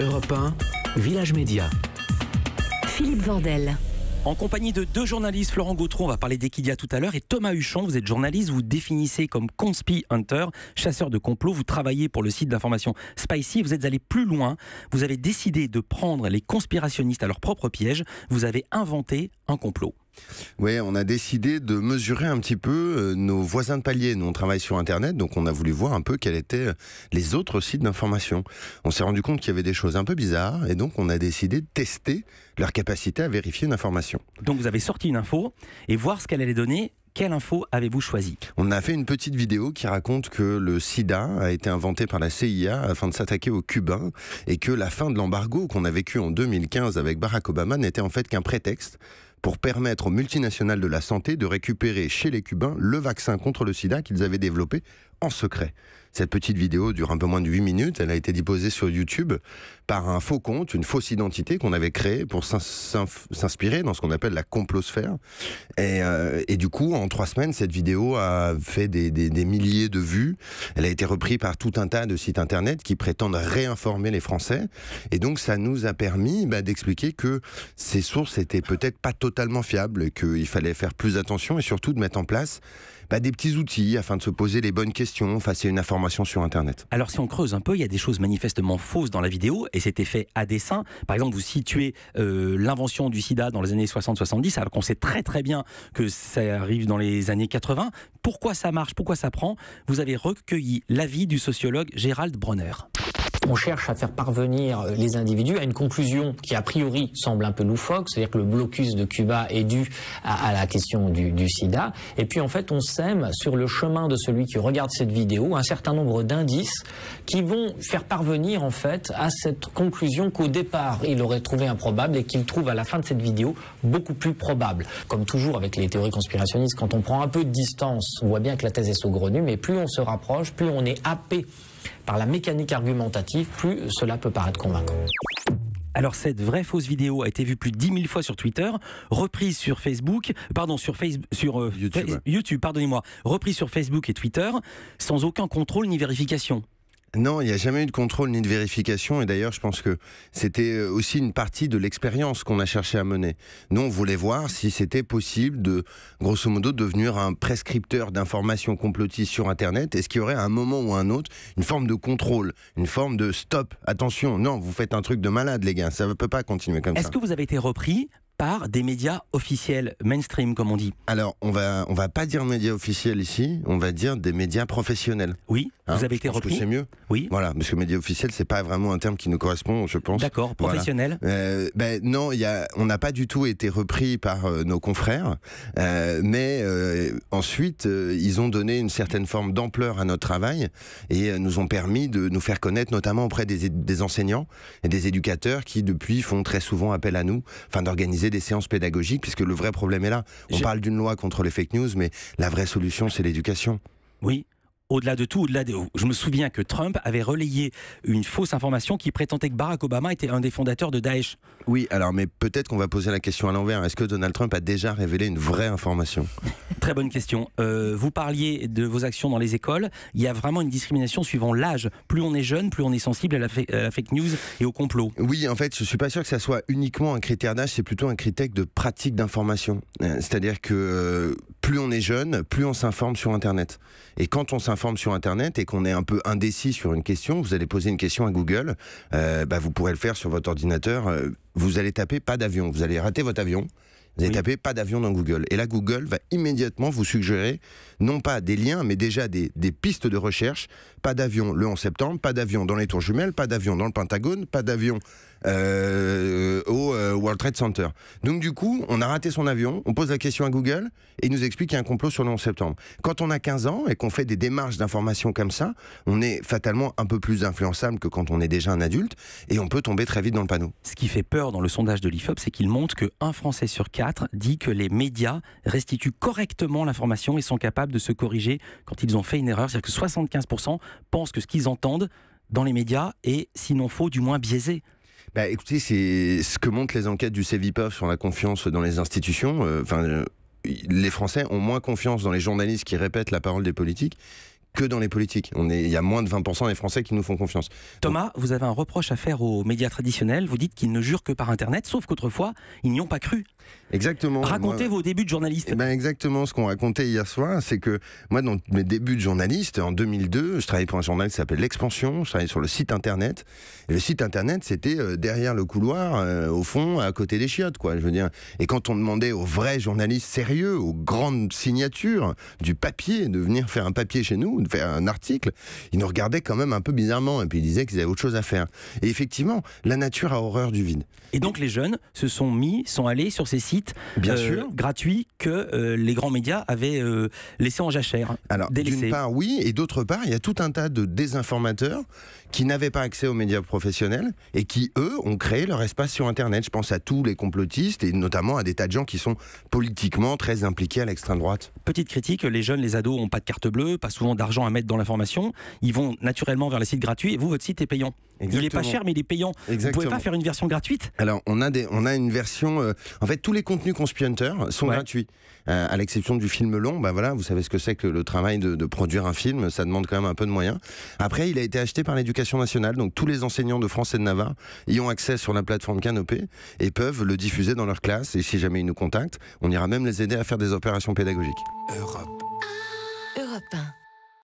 Europe 1, Village Média. Philippe Vandel. En compagnie de deux journalistes, Florent Gautron, on va parler d'Equidia tout à l'heure, et Thomas Huchon, vous êtes journaliste, vous définissez comme conspi hunter, chasseur de complot, vous travaillez pour le site d'information Spicy, vous êtes allé plus loin, vous avez décidé de prendre les conspirationnistes à leur propre piège, vous avez inventé un complot. Oui, on a décidé de mesurer un petit peu euh, nos voisins de palier. Nous, on travaille sur Internet, donc on a voulu voir un peu quels étaient euh, les autres sites d'information. On s'est rendu compte qu'il y avait des choses un peu bizarres, et donc on a décidé de tester leur capacité à vérifier une information. Donc vous avez sorti une info, et voir ce qu'elle allait donner, quelle info avez-vous choisi On a fait une petite vidéo qui raconte que le sida a été inventé par la CIA afin de s'attaquer aux Cubains et que la fin de l'embargo qu'on a vécu en 2015 avec Barack Obama n'était en fait qu'un prétexte pour permettre aux multinationales de la santé de récupérer chez les Cubains le vaccin contre le sida qu'ils avaient développé en secret. Cette petite vidéo dure un peu moins de 8 minutes. Elle a été déposée sur YouTube par un faux compte, une fausse identité qu'on avait créée pour s'inspirer dans ce qu'on appelle la complosphère. Euh, et, du coup, en trois semaines, cette vidéo a fait des, milliers de vues. Elle a été reprise par tout un tas de sites internet qui prétendent réinformer les Français. Et donc, ça nous a permis bah, d'expliquer que ces sources étaient peut-être pas totalement fiables, qu'il fallait faire plus attention et surtout de mettre en place des petits outils afin de se poser les bonnes questions face à une information sur Internet. Alors si on creuse un peu, il y a des choses manifestement fausses dans la vidéo et c'était fait à dessein. Par exemple, vous situez euh, l'invention du sida dans les années 60-70 alors qu'on sait très très bien que ça arrive dans les années 80. Pourquoi ça marche Pourquoi ça prend Vous avez recueilli l'avis du sociologue Gérald Bronner on cherche à faire parvenir les individus à une conclusion qui a priori semble un peu loufoque, c'est-à-dire que le blocus de Cuba est dû à, la question du, du, sida. Et puis en fait, on sème sur le chemin de celui qui regarde cette vidéo un certain nombre d'indices qui vont faire parvenir en fait à cette conclusion qu'au départ il aurait trouvé improbable et qu'il trouve à la fin de cette vidéo beaucoup plus probable. Comme toujours avec les théories conspirationnistes, quand on prend un peu de distance, on voit bien que la thèse est saugrenue, mais plus on se rapproche, plus on est happé par la mécanique argumentative, plus cela peut paraître convaincant. Alors cette vraie fausse vidéo a été vue plus de 10 000 fois sur Twitter, reprise sur Facebook, pardon sur Facebook, sur euh, YouTube pardonnez-moi, reprise sur Facebook et Twitter, sans aucun contrôle ni vérification. Non, il n'y a jamais eu de contrôle ni de vérification. Et d'ailleurs, je pense que c'était euh, aussi une partie de l'expérience qu'on a cherché à mener. Nous, on voulait voir si c'était possible de, grosso modo, devenir un prescripteur d'informations complotistes sur Internet. Est-ce qu'il y aurait à un moment ou à un autre une forme de contrôle, une forme de stop, attention, non, vous faites un truc de malade, les gars, ça ne peut pas continuer comme ça. Est-ce que vous avez été repris par des médias officiels, mainstream comme on dit. Alors, on va on va pas dire médias officiels ici, on va dire des médias professionnels. Oui. Hein, vous avez été repris. c'est mieux. Oui. Voilà, parce que média officiel, c'est pas vraiment un terme qui nous correspond, je pense. D'accord, professionnel. Euh, ben non, y a, on n'a pas du tout été repris par euh, nos confrères, euh, mais ensuite ils ont donné une certaine forme d'ampleur à notre travail et nous ont permis de nous faire connaître, notamment auprès des, enseignants et des éducateurs qui depuis font très souvent appel à nous, afin d'organiser des séances pédagogiques, puisque le vrai problème est là. On parle d'une loi contre les fake news, mais la vraie solution, c'est l'éducation. Oui, au-delà de tout, au-delà je me souviens que Trump avait relayé une fausse information qui prétendait que Barack Obama était un des fondateurs de Daesh. Oui, alors mais peut-être qu'on va poser la question à l'envers. Est-ce que Donald Trump a déjà révélé une vraie information bonne question. Euh, vous parliez de vos actions dans les écoles. Il y a vraiment une discrimination suivant l'âge. Plus on est jeune, plus on est sensible à la, fake news et au complot. Oui, en fait, je suis pas sûr que ça soit uniquement un critère d'âge, c'est plutôt un critère de pratique d'information. Euh, c'est-à-dire que euh, plus on est jeune, plus on s'informe sur Internet. Et quand on s'informe sur Internet et qu'on est un peu indécis sur une question, vous allez poser une question à Google, bah, vous pourrez le faire sur votre ordinateur. Vous allez taper pas d'avion, vous allez rater votre avion. Vous n'avez tapé pas d'avion dans Google. Et là, Google va immédiatement vous suggérer, non pas des liens, mais déjà des, des pistes de recherche pas d'avion le 11 septembre, pas d'avion dans les tours jumelles, pas d'avion dans le Pentagone, pas d'avion euh, au euh, World Trade Center. Donc du coup, on a raté son avion, on pose la question à Google et il nous explique qu'il y a un complot sur le 11 septembre. Quand on a 15 ans et qu'on fait des démarches d'information comme ça, on est fatalement un peu plus influençable que quand on est déjà un adulte et on peut tomber très vite dans le panneau. Ce qui fait peur dans le sondage de l'IFOP, c'est qu'il montre que un Français sur quatre dit que les médias restituent correctement l'information et sont capables de se corriger quand ils ont fait une erreur. C'est-à-dire que 75% pensent que ce qu'ils entendent dans les médias est, sinon faux, du moins biaisé. Bah, écoutez, c'est ce que montrent les enquêtes du CVPOF sur la confiance dans les institutions. Euh, euh, les Français ont moins confiance dans les journalistes qui répètent la parole des politiques que dans les politiques. il y a moins de 20% des Français qui nous font confiance. Thomas, vous avez un reproche à faire aux médias traditionnels. Vous dites qu'ils ne jurent que par Internet, sauf qu'autrefois, ils n'y ont pas cru. Exactement. Racontez vos débuts de journaliste. Eh ben exactement ce qu'on racontait hier soir, c'est que moi, dans mes débuts de journaliste, en 2002, je travaillais pour un journal qui s'appelle L'Expansion, je travaillais sur le site internet. Et le site internet, c'était euh, derrière le couloir, euh, au fond, à côté des chiottes, quoi. Je veux dire. Et quand on demandait aux vrais journalistes sérieux, aux grandes signatures du papier, de venir faire un papier chez nous, de faire un article, ils nous regardaient quand même un peu bizarrement et puis ils disaient qu'ils avaient autre chose à faire. Et effectivement, la nature a horreur du vide. Et donc les jeunes se sont mis, sont allés sur ces sites Bien euh, sûr. gratuit que euh, les grands médias avaient euh, laissé en jachère. Alors, d'une part, oui, et d'autre part, il y a tout un tas de désinformateurs qui n'avaient pas accès aux médias professionnels et qui, eux, ont créé leur espace sur Internet. Je pense à tous les complotistes et notamment à des tas de gens qui sont politiquement très impliqués à l'extrême droite. Petite critique, les jeunes, les ados n'ont pas de carte bleue, pas souvent d'argent à mettre dans l'information. Ils vont naturellement vers les sites gratuits et vous, votre site est payant. Il n'est pas cher, mais il est payant. Vous ne pouvez pas faire une version gratuite Alors, on a, des, on a une version. en fait, tous les contenus Conspi sont gratuits, euh, à l'exception du film long. Bah voilà, vous savez ce que c'est que le travail de, produire un film, ça demande quand même un peu de moyens. Après, il a été acheté par l'Éducation nationale, donc tous les enseignants de France et de Navarre y ont accès sur la plateforme Canopée et peuvent le diffuser dans leur classe. Et si jamais ils nous contactent, on ira même les aider à faire des opérations pédagogiques. Europe. Europe 1.